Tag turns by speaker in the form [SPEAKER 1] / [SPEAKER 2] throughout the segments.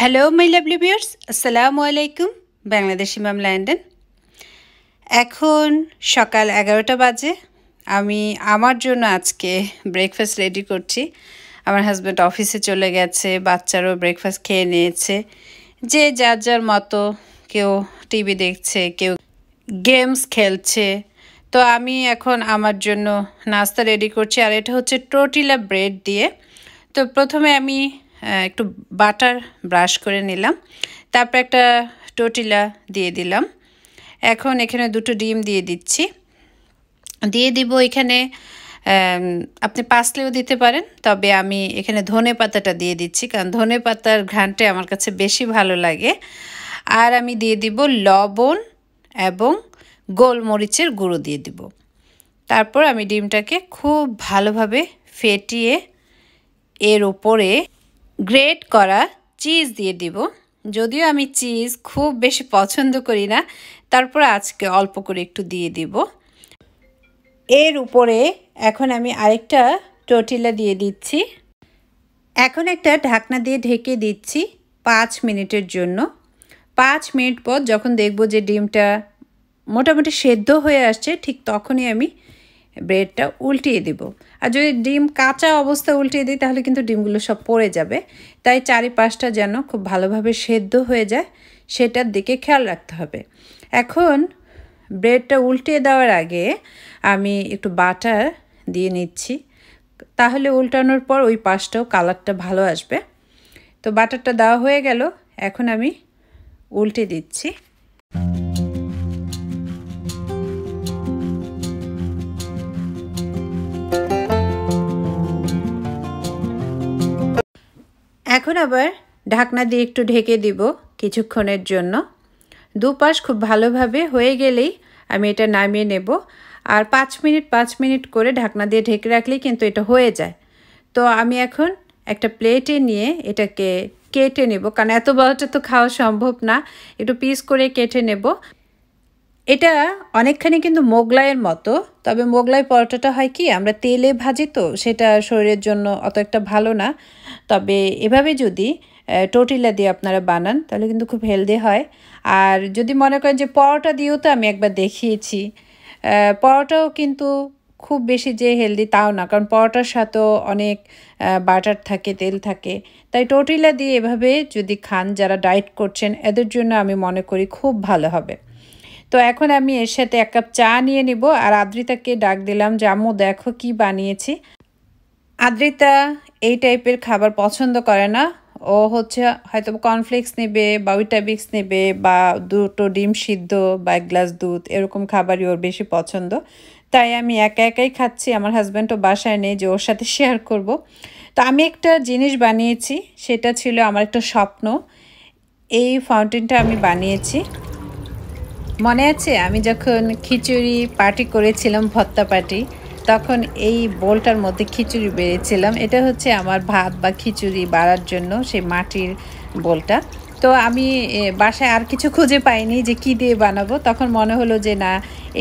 [SPEAKER 1] Hello my lovely বিয়ার্স আসসালামু আলাইকুম Bangladeshi ma'am Landon এখন সকাল এগারোটা বাজে আমি আমার জন্য আজকে ব্রেকফাস্ট রেডি করছি আমার হাজব্যান্ড অফিসে চলে গেছে বাচ্চারও ব্রেকফাস্ট খেয়ে নিয়েছে যে যার যার মতো কেউ টিভি দেখছে কেউ গেমস খেলছে তো আমি এখন আমার জন্য নাস্তা রেডি করছি আর এটা হচ্ছে টোটিলা ব্রেড দিয়ে তো প্রথমে আমি হ্যাঁ, একটু বাটার ব্রাশ করে নিলাম তারপর একটা টোটিলা দিয়ে দিলাম এখন এখানে দুটো ডিম দিয়ে দিচ্ছি দিয়ে দিব এখানে আপনি পাসলেও দিতে পারেন তবে আমি এখানে ধনে পাতাটা দিয়ে দিচ্ছি কারণ ধনে পাতার ঘ্রাণটে আমার কাছে বেশি ভালো লাগে আর আমি দিয়ে দিব লবণ এবং গোলমরিচের গুঁড়ো দিয়ে দিব তারপর আমি ডিমটাকে খুব ভালোভাবে ফেটিয়ে এর ওপরে গ্রেট করা চিজ দিয়ে দিব যদিও আমি চিজ খুব বেশি পছন্দ করি না তারপর আজকে অল্প করে একটু দিয়ে দিব এর উপরে এখন আমি আরেকটা টোটিলা দিয়ে দিচ্ছি এখন একটা ঢাকনা দিয়ে ঢেকে দিচ্ছি পাঁচ মিনিটের জন্য পাঁচ মিনিট পর যখন দেখব যে ডিমটা মোটামুটি সেদ্ধ হয়ে আসছে ঠিক তখনই আমি ব্রেডটা উল্টিয়ে দিব আর যদি ডিম কাঁচা অবস্থা উল্টিয়ে দিই তাহলে কিন্তু ডিমগুলো সব পড়ে যাবে তাই চারিপাশটা যেন খুব ভালোভাবে সেদ্ধ হয়ে যায় সেটার দিকে খেয়াল রাখতে হবে এখন ব্রেডটা উল্টিয়ে দেওয়ার আগে আমি একটু বাটার দিয়ে নিচ্ছি তাহলে উল্টানোর পর ওই পাশটাও কালারটা ভালো আসবে তো বাটারটা দেওয়া হয়ে গেল এখন আমি উল্টে দিচ্ছি এখন আবার ঢাকনা দিয়ে একটু ঢেকে দিব কিছুক্ষণের জন্য দুপাশ খুব ভালোভাবে হয়ে গেলেই আমি এটা নামিয়ে নেব আর পাঁচ মিনিট পাঁচ মিনিট করে ঢাকনা দিয়ে ঢেকে রাখলেই কিন্তু এটা হয়ে যায় তো আমি এখন একটা প্লেটে নিয়ে এটাকে কেটে নেব কারণ এত বড়টা তো খাওয়া সম্ভব না একটু পিস করে কেটে নেব এটা অনেকখানি কিন্তু মোগলাইয়ের মতো তবে মোগলাই পরোটাটা হয় কি আমরা তেলে ভাজি তো সেটা শরীরের জন্য অত একটা ভালো না তবে এভাবে যদি টোটিলা দিয়ে আপনারা বানান তাহলে কিন্তু খুব হেলদি হয় আর যদি মনে করেন যে পরোটা দিয়েও তো আমি একবার দেখিয়েছি পরোটাও কিন্তু খুব বেশি যে হেলদি তাও না কারণ পরোটার সাথেও অনেক বাটার থাকে তেল থাকে তাই টোটিলা দিয়ে এভাবে যদি খান যারা ডায়েট করছেন এদের জন্য আমি মনে করি খুব ভালো হবে তো এখন আমি এর সাথে এক কাপ চা নিয়ে নিব আর আদ্রিতাকে ডাক দিলাম যে আম্মু দেখো কি বানিয়েছি আদ্রিতা এই টাইপের খাবার পছন্দ করে না ও হচ্ছে হয়তো কর্নফ্লেক্স নেবে বা উইটাবিক্স নেবে বা দুটো ডিম সিদ্ধ বা এক গ্লাস দুধ এরকম খাবারই ওর বেশি পছন্দ তাই আমি একা একাই খাচ্ছি আমার হাজব্যান্ডও বাসায় নেই যে ওর সাথে শেয়ার করব। তো আমি একটা জিনিস বানিয়েছি সেটা ছিল আমার একটা স্বপ্ন এই ফাউন্টেনটা আমি বানিয়েছি মনে আছে আমি যখন খিচুড়ি পার্টি করেছিলাম ভত্তা পার্টি তখন এই বোলটার মধ্যে খিচুড়ি বেড়েছিলাম এটা হচ্ছে আমার ভাত বা খিচুড়ি বাড়ার জন্য সেই মাটির বোলটা তো আমি বাসায় আর কিছু খুঁজে পাইনি যে কি দিয়ে বানাবো তখন মনে হলো যে না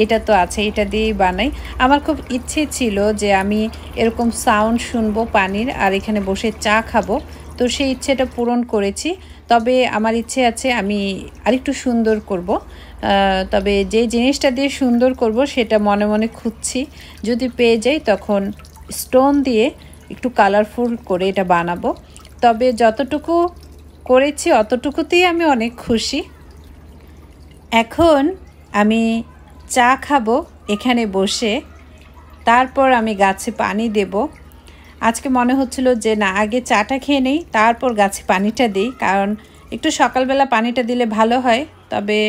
[SPEAKER 1] এটা তো আছে এটা দিয়েই বানাই আমার খুব ইচ্ছে ছিল যে আমি এরকম সাউন্ড শুনবো পানির আর এখানে বসে চা খাবো তো সেই ইচ্ছেটা পূরণ করেছি তবে আমার ইচ্ছে আছে আমি আরেকটু সুন্দর করব তবে যে জিনিসটা দিয়ে সুন্দর করব সেটা মনে মনে খুঁজছি যদি পেয়ে যাই তখন স্টোন দিয়ে একটু কালারফুল করে এটা বানাবো তবে যতটুকু করেছি অতটুকুতেই আমি অনেক খুশি এখন আমি চা খাবো এখানে বসে তারপর আমি গাছে পানি দেব আজকে মনে হচ্ছিল যে না আগে চাটা খেয়ে নেই তারপর গাছে পানিটা দিই কারণ একটু সকালবেলা পানিটা দিলে ভালো হয় তবে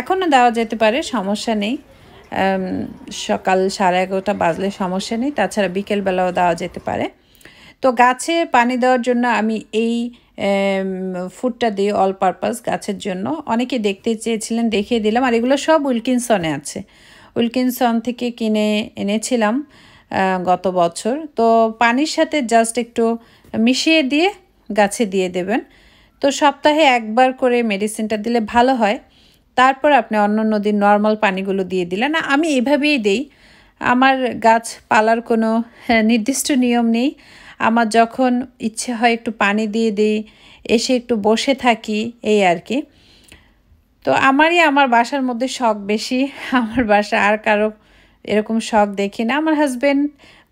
[SPEAKER 1] এখনও দেওয়া যেতে পারে সমস্যা নেই সকাল সাড়ে এগারোটা বাজলে সমস্যা নেই তাছাড়া বিকেলবেলাও দেওয়া যেতে পারে তো গাছে পানি দেওয়ার জন্য আমি এই ফুডটা দিই অল পারপাস গাছের জন্য অনেকে দেখতে চেয়েছিলেন দেখিয়ে দিলাম আর এগুলো সব উইলকিনসনে আছে উইলকিনসন থেকে কিনে এনেছিলাম গত বছর তো পানির সাথে জাস্ট একটু মিশিয়ে দিয়ে গাছে দিয়ে দেবেন তো সপ্তাহে একবার করে মেডিসিনটা দিলে ভালো হয় তারপর আপনি অন্য নদীর নর্মাল পানিগুলো দিয়ে দিলেন আমি এভাবেই দেই আমার গাছ পালার কোনো হ্যাঁ, নির্দিষ্ট নিয়ম নেই আমার যখন ইচ্ছে হয় একটু পানি দিয়ে দিই এসে একটু বসে থাকি এই আর কি তো আমারই আমার বাসার মধ্যে শখ বেশি আমার বাসা আর কারো এরকম শখ দেখি না আমার হাজব্যান্ড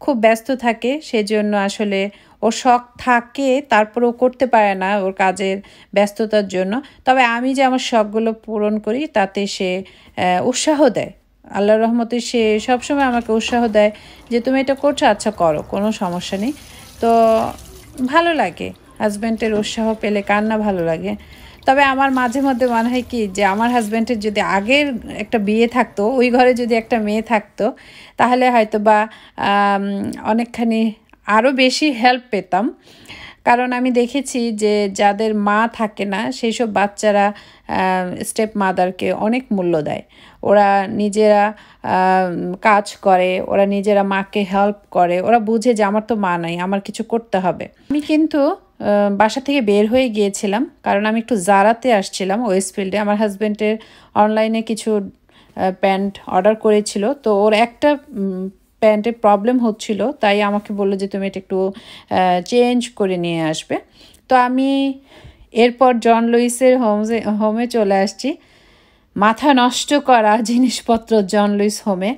[SPEAKER 1] খুব ব্যস্ত থাকে সেজন্য আসলে ওর শখ থাকে তারপর ও করতে পারে না ওর কাজের ব্যস্ততার জন্য তবে আমি যে আমার শখগুলো পূরণ করি তাতে সে উৎসাহ দেয় আল্লাহ রহমতে সে সবসময় আমাকে উৎসাহ দেয় যে তুমি এটা করছো আচ্ছা করো কোনো সমস্যা নেই তো ভালো লাগে হাজব্যান্ডের উৎসাহ পেলে কার না ভালো লাগে তবে আমার মাঝে মধ্যে মনে হয় কি যে আমার হাজব্যান্ডের যদি আগের একটা বিয়ে থাকতো ওই ঘরে যদি একটা মেয়ে থাকতো তাহলে হয়তো বা অনেকখানি আরও বেশি হেল্প পেতাম কারণ আমি দেখেছি যে যাদের মা থাকে না সেই সব বাচ্চারা স্টেপ মাদারকে অনেক মূল্য দেয় ওরা নিজেরা কাজ করে ওরা নিজেরা মাকে হেল্প করে ওরা বুঝে যে আমার তো মা নাই আমার কিছু করতে হবে আমি কিন্তু বাসা থেকে বের হয়ে গিয়েছিলাম কারণ আমি একটু জারাতে আসছিলাম ওয়েস্টফিল্ডে আমার হাজব্যান্ডের অনলাইনে কিছু প্যান্ট অর্ডার করেছিল তো ওর একটা প্যান্টের প্রবলেম হচ্ছিল তাই আমাকে বললো যে তুমি এটা একটু চেঞ্জ করে নিয়ে আসবে তো আমি এরপর জন লুইসের হোমে হোমে চলে আসছি মাথা নষ্ট করা জিনিসপত্র জন লুইস হোমে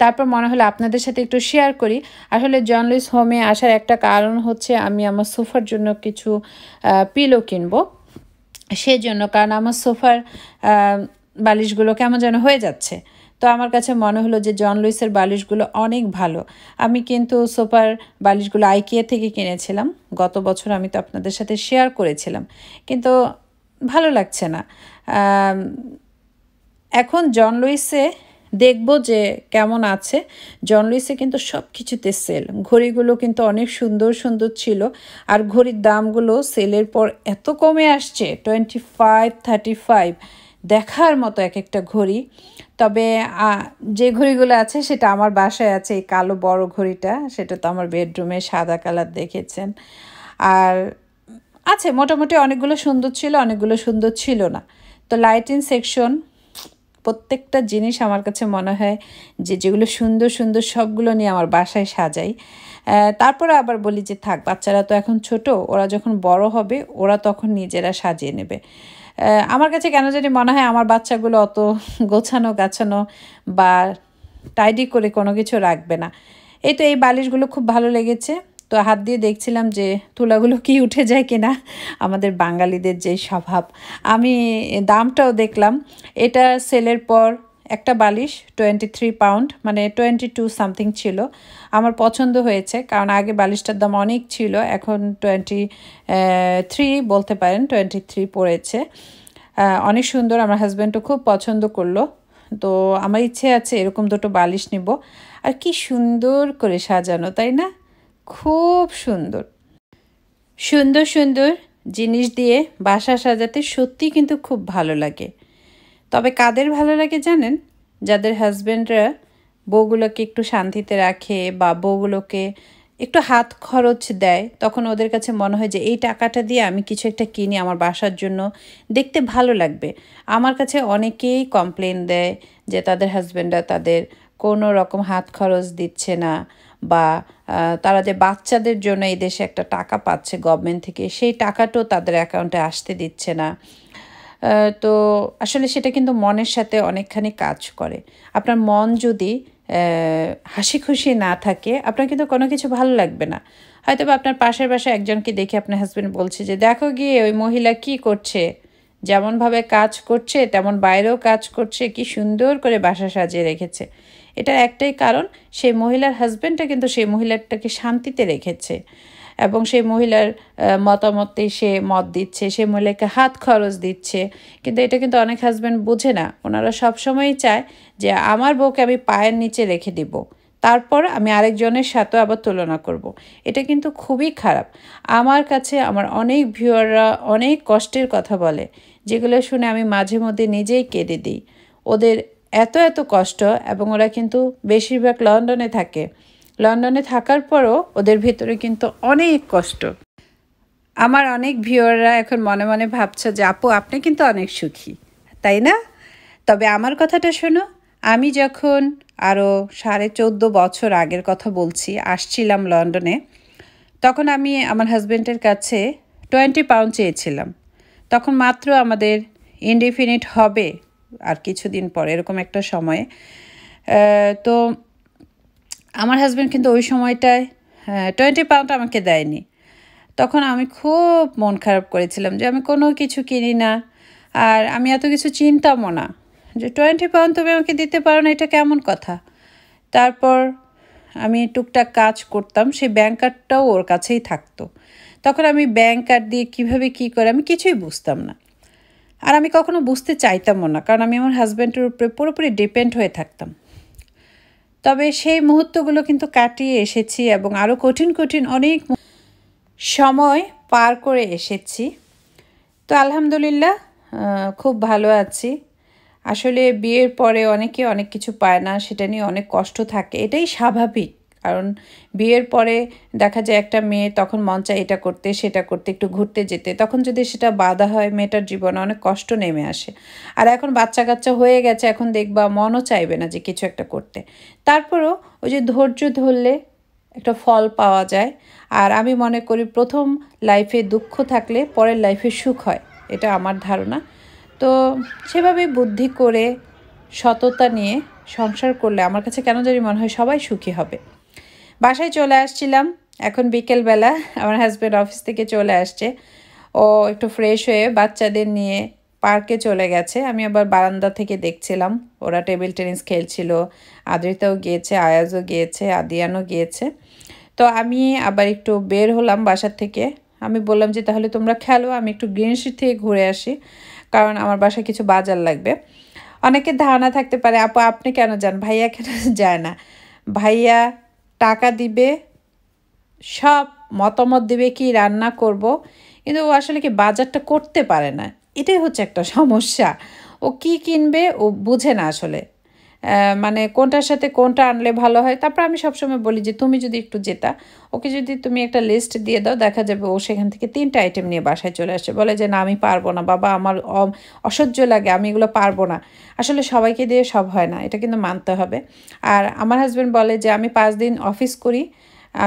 [SPEAKER 1] তারপর মনে হলো আপনাদের সাথে একটু শেয়ার করি আসলে জন লুইস হোমে আসার একটা কারণ হচ্ছে আমি আমার সোফার জন্য কিছু পিলো কিনবো সেজন্য কারণ আমার সোফার বালিশগুলো কেমন যেন হয়ে যাচ্ছে তো আমার কাছে মনে হলো যে জন লুইসের বালিশগুলো অনেক ভালো আমি কিন্তু সোফার বালিশগুলো আইকিয়া থেকে কিনেছিলাম গত বছর আমি তো আপনাদের সাথে শেয়ার করেছিলাম কিন্তু ভালো লাগছে না এখন জন লুইসে দেখব যে কেমন আছে জন লুইসে কিন্তু সব কিছুতে সেল ঘড়িগুলো কিন্তু অনেক সুন্দর সুন্দর ছিল আর ঘড়ির দামগুলো সেলের পর এত কমে আসছে টোয়েন্টি ফাইভ থার্টি ফাইভ দেখার মতো এক একটা ঘড়ি তবে যে ঘড়িগুলো আছে সেটা আমার বাসায় আছে এই কালো বড় ঘড়িটা সেটা তো আমার বেডরুমে সাদা কালার দেখেছেন আর আছে মোটামুটি অনেকগুলো সুন্দর ছিল অনেকগুলো সুন্দর ছিল না তো লাইটিং সেকশন প্রত্যেকটা জিনিস আমার কাছে মনে হয় যে যেগুলো সুন্দর সুন্দর সবগুলো নিয়ে আমার বাসায় সাজাই তারপরে আবার বলি যে থাক বাচ্চারা তো এখন ছোট ওরা যখন বড় হবে ওরা তখন নিজেরা সাজিয়ে নেবে আমার কাছে কেন জানি মনে হয় আমার বাচ্চাগুলো অত গোছানো গাছানো বা টাইডি করে কোনো কিছু রাখবে না এই তো এই বালিশগুলো খুব ভালো লেগেছে তো হাত দিয়ে দেখছিলাম যে তুলাগুলো কি উঠে যায় কিনা আমাদের বাঙালিদের যে স্বভাব আমি দামটাও দেখলাম এটা সেলের পর একটা বালিশ টোয়েন্টি থ্রি পাউন্ড মানে টোয়েন্টি টু সামথিং ছিল আমার পছন্দ হয়েছে কারণ আগে বালিশটার দাম অনেক ছিল এখন টোয়েন্টি থ্রি বলতে পারেন টোয়েন্টি থ্রি পড়েছে অনেক সুন্দর আমার হাজব্যান্ডও খুব পছন্দ করলো তো আমার ইচ্ছে আছে এরকম দুটো বালিশ নিব আর কি সুন্দর করে সাজানো তাই না খুব সুন্দর সুন্দর সুন্দর জিনিস দিয়ে বাসা সাজাতে সত্যি কিন্তু খুব ভালো লাগে তবে কাদের ভালো লাগে জানেন যাদের হাজব্যান্ডরা বউগুলোকে একটু শান্তিতে রাখে বা বউগুলোকে একটু হাত খরচ দেয় তখন ওদের কাছে মনে হয় যে এই টাকাটা দিয়ে আমি কিছু একটা কিনি আমার বাসার জন্য দেখতে ভালো লাগবে আমার কাছে অনেকেই কমপ্লেন দেয় যে তাদের হাজব্যান্ডরা তাদের কোনো রকম হাত খরচ দিচ্ছে না বা তারা যে বাচ্চাদের জন্য এই দেশে একটা টাকা পাচ্ছে গভর্নমেন্ট থেকে সেই টাকাটাও তাদের অ্যাকাউন্টে আসতে দিচ্ছে না তো আসলে সেটা কিন্তু মনের সাথে অনেকখানি কাজ করে আপনার মন যদি হাসি খুশি না থাকে আপনার কিন্তু কোনো কিছু ভালো লাগবে না হয়তো বা আপনার পাশের বাসায় একজনকে দেখে আপনার হাজব্যান্ড বলছে যে দেখো গিয়ে ওই মহিলা কি করছে যেমনভাবে কাজ করছে তেমন বাইরেও কাজ করছে কি সুন্দর করে বাসা সাজিয়ে রেখেছে এটার একটাই কারণ সেই মহিলার হাজব্যান্ডটা কিন্তু সেই মহিলাটাকে শান্তিতে রেখেছে এবং সেই মহিলার মতামতে সে মত দিচ্ছে সে মহিলাকে হাত খরচ দিচ্ছে কিন্তু এটা কিন্তু অনেক হাজব্যান্ড বুঝে না ওনারা সবসময়ই চায় যে আমার বউকে আমি পায়ের নিচে রেখে দিব তারপর আমি আরেকজনের সাথে আবার তুলনা করব। এটা কিন্তু খুবই খারাপ আমার কাছে আমার অনেক ভিউয়াররা অনেক কষ্টের কথা বলে যেগুলো শুনে আমি মাঝে মধ্যে নিজেই কেঁদে দিই ওদের এত এত কষ্ট এবং ওরা কিন্তু বেশিরভাগ লন্ডনে থাকে লন্ডনে থাকার পরও ওদের ভেতরে কিন্তু অনেক কষ্ট আমার অনেক ভিউয়াররা এখন মনে মনে ভাবছে যে আপু আপনি কিন্তু অনেক সুখী তাই না তবে আমার কথাটা শোনো আমি যখন আরও সাড়ে চোদ্দ বছর আগের কথা বলছি আসছিলাম লন্ডনে তখন আমি আমার হাজব্যান্ডের কাছে টোয়েন্টি পাউন্ড চেয়েছিলাম তখন মাত্র আমাদের ইনডিফিনিট হবে আর কিছুদিন পর এরকম একটা সময়ে তো আমার হাজব্যান্ড কিন্তু ওই সময়টায় টোয়েন্টি হ্যাঁ, পাউন্ড আমাকে দেয়নি তখন আমি খুব মন খারাপ করেছিলাম যে আমি কোনো কিছু কিনি না আর আমি এত কিছু চিনতামও না যে টোয়েন্টি পাউন্ড তুমি আমাকে দিতে পারো না এটা কেমন কথা তারপর আমি টুকটাক কাজ করতাম সেই ব্যাংকারটাও ওর কাছেই থাকতো তখন আমি ব্যাংকার দিয়ে কিভাবে কি করে আমি কিছুই বুঝতাম না আর আমি কখনো বুঝতে চাইতামও না কারণ আমি আমার হাজব্যান্ডের উপরে পুরোপুরি ডিপেন্ড হয়ে থাকতাম তবে সেই মুহূর্তগুলো কিন্তু কাটিয়ে এসেছি এবং আরও কঠিন কঠিন অনেক সময় পার করে এসেছি তো আলহামদুলিল্লাহ খুব ভালো আছি আসলে বিয়ের পরে অনেকে অনেক কিছু পায় না সেটা নিয়ে অনেক কষ্ট থাকে এটাই স্বাভাবিক কারণ বিয়ের পরে দেখা যায় একটা মেয়ে তখন মন চায় এটা করতে সেটা করতে একটু ঘুরতে যেতে তখন যদি সেটা বাধা হয় মেয়েটার জীবনে অনেক কষ্ট নেমে আসে আর এখন বাচ্চা কাচ্চা হয়ে গেছে এখন দেখবা মনও চাইবে না যে কিছু একটা করতে তারপরও ওই যে ধৈর্য ধরলে একটা ফল পাওয়া যায় আর আমি মনে করি প্রথম লাইফে দুঃখ থাকলে পরের লাইফে সুখ হয় এটা আমার ধারণা তো সেভাবে বুদ্ধি করে সততা নিয়ে সংসার করলে আমার কাছে কেন জানি মনে হয় সবাই সুখী হবে বাসায় চলে আসছিলাম এখন বিকেলবেলা আমার হাজব্যান্ড অফিস থেকে চলে আসছে ও একটু ফ্রেশ হয়ে বাচ্চাদের নিয়ে পার্কে চলে গেছে আমি আবার বারান্দা থেকে দেখছিলাম ওরা টেবিল টেনিস খেলছিল আদ্রিতাও গিয়েছে আয়াজও গিয়েছে আদিয়ানও গিয়েছে তো আমি আবার একটু বের হলাম বাসার থেকে আমি বললাম যে তাহলে তোমরা খেলো আমি একটু গ্রিন শিট থেকে ঘুরে আসি কারণ আমার বাসায় কিছু বাজার লাগবে অনেকের ধারণা থাকতে পারে আপু আপনি কেন যান ভাইয়া কেন যায় না ভাইয়া টাকা দিবে সব মতামত দিবে কি রান্না করব। কিন্তু ও আসলে কি বাজারটা করতে পারে না এটাই হচ্ছে একটা সমস্যা ও কি কিনবে ও বুঝে না আসলে মানে কোনটার সাথে কোনটা আনলে ভালো হয় তারপর আমি সবসময় বলি যে তুমি যদি একটু যেতা ওকে যদি তুমি একটা লিস্ট দিয়ে দাও দেখা যাবে ও সেখান থেকে তিনটা আইটেম নিয়ে বাসায় চলে আসে বলে যে না আমি পারবো না বাবা আমার অসহ্য লাগে আমি এগুলো পারবো না আসলে সবাইকে দিয়ে সব হয় না এটা কিন্তু মানতে হবে আর আমার হাজব্যান্ড বলে যে আমি পাঁচ দিন অফিস করি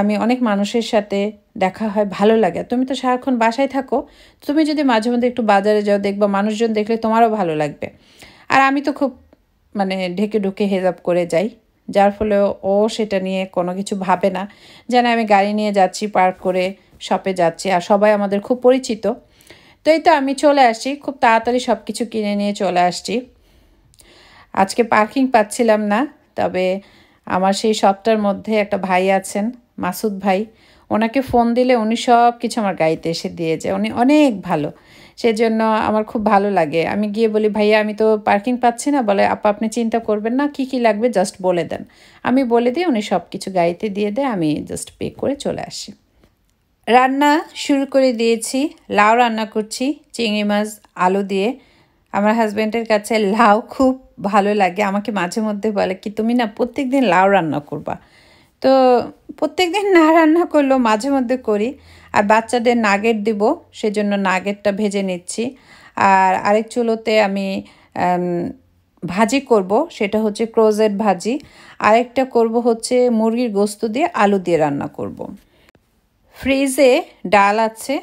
[SPEAKER 1] আমি অনেক মানুষের সাথে দেখা হয় ভালো লাগে তুমি তো সারাক্ষণ বাসায় থাকো তুমি যদি মাঝে মধ্যে একটু বাজারে যাও দেখবা মানুষজন দেখলে তোমারও ভালো লাগবে আর আমি তো খুব মানে ঢেকে ঢুকে হেজাব করে যাই যার ফলে ও সেটা নিয়ে কোনো কিছু ভাবে না যেন আমি গাড়ি নিয়ে যাচ্ছি পার্ক করে শপে যাচ্ছি আর সবাই আমাদের খুব পরিচিত তো এই তো আমি চলে আসছি খুব তাড়াতাড়ি সব কিছু কিনে নিয়ে চলে আসছি আজকে পার্কিং পাচ্ছিলাম না তবে আমার সেই শপটার মধ্যে একটা ভাই আছেন মাসুদ ভাই ওনাকে ফোন দিলে উনি সব কিছু আমার গাড়িতে এসে দিয়ে যায় উনি অনেক ভালো সেজন্য আমার খুব ভালো লাগে আমি গিয়ে বলি ভাইয়া আমি তো পার্কিং পাচ্ছি না বলে আপা আপনি চিন্তা করবেন না কি কি লাগবে জাস্ট বলে দেন আমি বলে দিই উনি সব কিছু গাড়িতে দিয়ে দেয় আমি জাস্ট পে করে চলে আসি রান্না শুরু করে দিয়েছি লাউ রান্না করছি চিংড়ি মাছ আলু দিয়ে আমার হাজব্যান্ডের কাছে লাউ খুব ভালো লাগে আমাকে মাঝে মধ্যে বলে কি তুমি না প্রত্যেক দিন লাউ রান্না করবা তো প্রত্যেক দিন না রান্না করলেও মাঝে মধ্যে করি আর বাচ্চাদের নাগেট দিব সেজন্য নাগেটটা ভেজে নিচ্ছি আর আরেক চুলোতে আমি ভাজি করব সেটা হচ্ছে ক্রোজের ভাজি আরেকটা করব হচ্ছে মুরগির গোস্ত দিয়ে আলু দিয়ে রান্না করব। ফ্রিজে ডাল আছে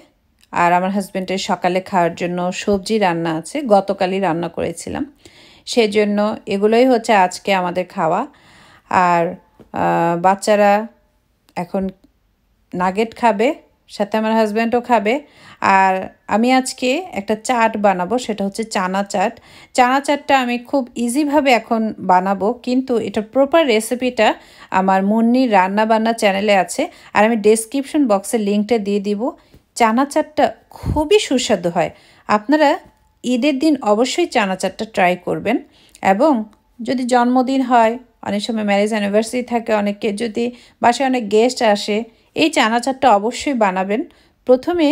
[SPEAKER 1] আর আমার হাজব্যান্ডের সকালে খাওয়ার জন্য সবজি রান্না আছে গতকালই রান্না করেছিলাম সেজন্য এগুলোই হচ্ছে আজকে আমাদের খাওয়া আর বাচ্চারা এখন নাগেট খাবে সাথে আমার হাজব্যান্ডও খাবে আর আমি আজকে একটা চাট বানাবো সেটা হচ্ছে চানা চাট চানা চাটটা আমি খুব ইজিভাবে এখন বানাবো কিন্তু এটা প্রপার রেসিপিটা আমার মুন্নির রান্না বান্না চ্যানেলে আছে আর আমি ডেসক্রিপশন বক্সে লিঙ্কটা দিয়ে দিব চানা চাটটা খুবই সুস্বাদু হয় আপনারা ঈদের দিন অবশ্যই চানা চাটটা ট্রাই করবেন এবং যদি জন্মদিন হয় অনেক সময় ম্যারেজ অ্যানিভার্সারি থাকে অনেকে যদি বাসায় অনেক গেস্ট আসে এই চানাচারটা অবশ্যই বানাবেন প্রথমে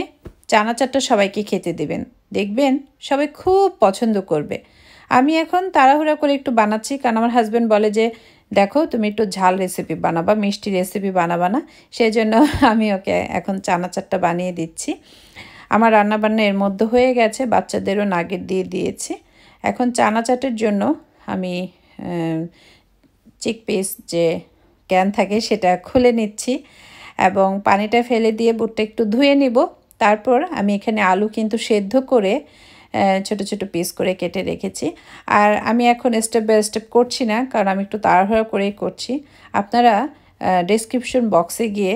[SPEAKER 1] চানাচারটা সবাইকে খেতে দেবেন দেখবেন সবাই খুব পছন্দ করবে আমি এখন তাড়াহুড়া করে একটু বানাচ্ছি কারণ আমার হাজব্যান্ড বলে যে দেখো তুমি একটু ঝাল রেসিপি বানাবা মিষ্টি রেসিপি বানাবা না সেই জন্য আমি ওকে এখন চানাচারটা বানিয়ে দিচ্ছি আমার রান্নাবান্না এর মধ্যে হয়ে গেছে বাচ্চাদেরও নাগের দিয়ে দিয়েছি এখন চানাচাটের জন্য আমি চিক পিস যে ক্যান থাকে সেটা খুলে নিচ্ছি এবং পানিটা ফেলে দিয়ে বুটটা একটু ধুয়ে নিব তারপর আমি এখানে আলু কিন্তু সেদ্ধ করে ছোট ছোট পিস করে কেটে রেখেছি আর আমি এখন স্টেপ বাই স্টেপ করছি না কারণ আমি একটু তাড়াহুড়া করেই করছি আপনারা ডেসক্রিপশন বক্সে গিয়ে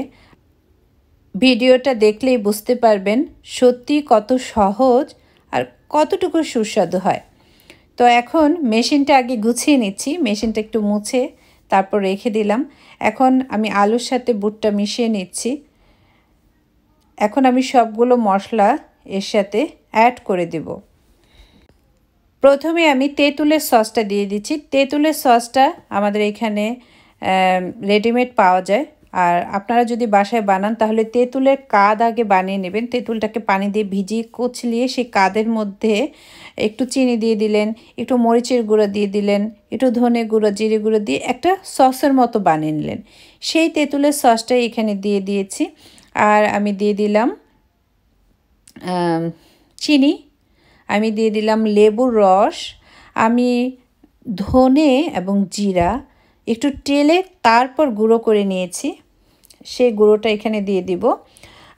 [SPEAKER 1] ভিডিওটা দেখলেই বুঝতে পারবেন সত্যি কত সহজ আর কতটুকু সুস্বাদু হয় তো এখন মেশিনটা আগে গুছিয়ে নিচ্ছি মেশিনটা একটু মুছে তারপর রেখে দিলাম এখন আমি আলুর সাথে বুটটা মিশিয়ে নিচ্ছি এখন আমি সবগুলো মশলা এর সাথে অ্যাড করে দেব প্রথমে আমি তেঁতুলের সসটা দিয়ে দিচ্ছি তেঁতুলের সসটা আমাদের এখানে রেডিমেড পাওয়া যায় আর আপনারা যদি বাসায় বানান তাহলে তেঁতুলের কাদ আগে বানিয়ে নেবেন তেঁতুলটাকে পানি দিয়ে ভিজিয়ে কুচলিয়ে সেই কাদের মধ্যে একটু চিনি দিয়ে দিলেন একটু মরিচের গুঁড়ো দিয়ে দিলেন একটু ধনে গুঁড়ো জিরে গুঁড়ো দিয়ে একটা সসের মতো বানিয়ে নিলেন সেই তেঁতুলের সসটাই এখানে দিয়ে দিয়েছি আর আমি দিয়ে দিলাম চিনি আমি দিয়ে দিলাম লেবুর রস আমি ধনে এবং জিরা একটু টেলে তারপর গুঁড়ো করে নিয়েছি সে গুঁড়োটা এখানে দিয়ে দিব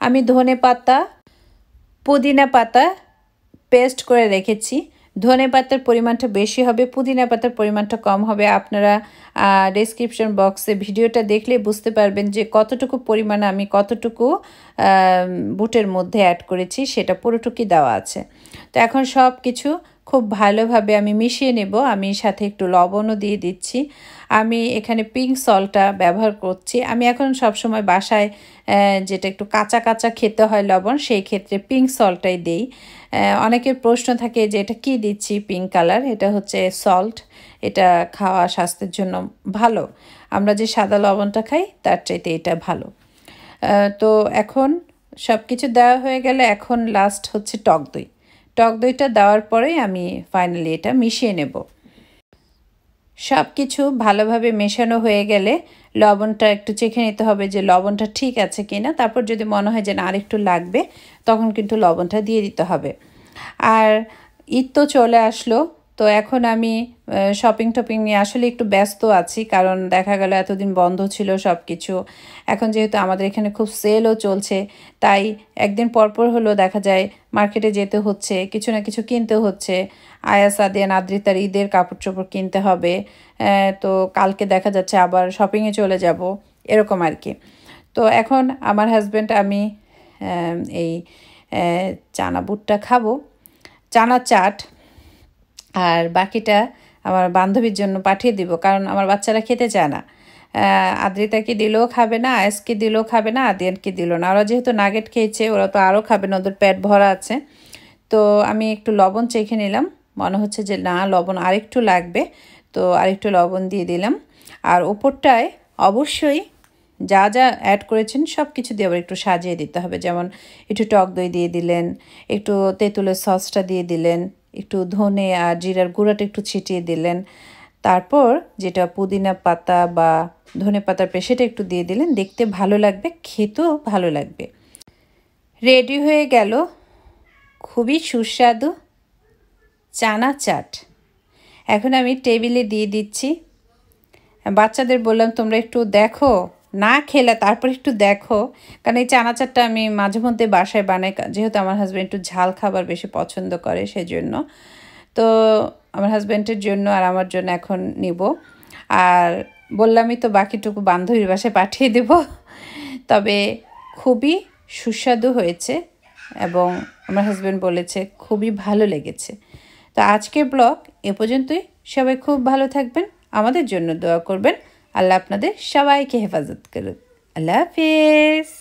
[SPEAKER 1] আমি ধনে পাতা পুদিনা পাতা পেস্ট করে রেখেছি ধনে পাতার পরিমাণটা বেশি হবে পুদিনা পাতার পরিমাণটা কম হবে আপনারা ডেসক্রিপশন বক্সে ভিডিওটা দেখলে বুঝতে পারবেন যে কতটুকু পরিমাণ আমি কতটুকু বুটের মধ্যে অ্যাড করেছি সেটা পুরোটুকি দেওয়া আছে তো এখন সব কিছু খুব ভালোভাবে আমি মিশিয়ে নেব আমি সাথে একটু লবণও দিয়ে দিচ্ছি আমি এখানে পিঙ্ক সলটা ব্যবহার করছি আমি এখন সবসময় বাসায় যেটা একটু কাঁচা কাঁচা খেতে হয় লবণ সেই ক্ষেত্রে পিঙ্ক সলটাই দেই অনেকের প্রশ্ন থাকে যে এটা কী দিচ্ছি পিঙ্ক কালার এটা হচ্ছে সল্ট এটা খাওয়া স্বাস্থ্যের জন্য ভালো আমরা যে সাদা লবণটা খাই তার চাইতে এটা ভালো তো এখন সব কিছু দেওয়া হয়ে গেলে এখন লাস্ট হচ্ছে টক দই টক দইটা দেওয়ার পরেই আমি ফাইনালি এটা মিশিয়ে নেব সব কিছু ভালোভাবে মেশানো হয়ে গেলে লবণটা একটু চেখে নিতে হবে যে লবণটা ঠিক আছে কি না তারপর যদি মনে হয় যে না আরেকটু লাগবে তখন কিন্তু লবণটা দিয়ে দিতে হবে আর ঈদ তো চলে আসলো তো এখন আমি শপিং টপিং নিয়ে আসলে একটু ব্যস্ত আছি কারণ দেখা গেল এতদিন বন্ধ ছিল সব কিছু এখন যেহেতু আমাদের এখানে খুব সেলও চলছে তাই একদিন পরপর হলো দেখা যায় মার্কেটে যেতে হচ্ছে কিছু না কিছু কিনতে হচ্ছে আয়াস আদিয়ান আদ্রিতার ঈদের কাপড় চোপড় কিনতে হবে তো কালকে দেখা যাচ্ছে আবার শপিংয়ে চলে যাব এরকম আর কি তো এখন আমার হাজব্যান্ড আমি এই চানা বুটটা খাবো চানা চাট আর বাকিটা আমার বান্ধবীর জন্য পাঠিয়ে দিব কারণ আমার বাচ্চারা খেতে চায় না আদ্রিতাকে দিলেও খাবে না আয়েসকে দিলেও খাবে না আদিয়ানকে দিল না ওরা যেহেতু নাগেট খেয়েছে ওরা তো আরও খাবে না ওদের পেট ভরা আছে তো আমি একটু লবণ চেখে নিলাম মনে হচ্ছে যে না লবণ আরেকটু লাগবে তো আরেকটু লবণ দিয়ে দিলাম আর ওপরটায় অবশ্যই যা যা অ্যাড করেছেন সব কিছু দিয়ে আবার একটু সাজিয়ে দিতে হবে যেমন একটু টক দই দিয়ে দিলেন একটু তেঁতুলের সসটা দিয়ে দিলেন একটু ধনে আর জিরার গুঁড়াটা একটু ছিটিয়ে দিলেন তারপর যেটা পুদিনা পাতা বা ধনে পাতার পেশেটা একটু দিয়ে দিলেন দেখতে ভালো লাগবে খেতেও ভালো লাগবে রেডি হয়ে গেল খুবই সুস্বাদু চানা চাট এখন আমি টেবিলে দিয়ে দিচ্ছি বাচ্চাদের বললাম তোমরা একটু দেখো না খেলে তারপর একটু দেখো কারণ এই চানাচারটা আমি মাঝে মধ্যে বাসায় বানাই যেহেতু আমার হাজব্যান্ড একটু ঝাল খাবার বেশি পছন্দ করে সেজন্য তো আমার হাজব্যান্ডের জন্য আর আমার জন্য এখন নিব আর বললামই তো বাকিটুকু বান্ধবীর বাসায় পাঠিয়ে দেব তবে খুবই সুস্বাদু হয়েছে এবং আমার হাজব্যান্ড বলেছে খুবই ভালো লেগেছে তো আজকের ব্লগ এ পর্যন্তই সবাই খুব ভালো থাকবেন আমাদের জন্য দোয়া করবেন আল্লাহ আপনাদের সবাইকে হেফাজত করুক আল্লাহ হাফিজ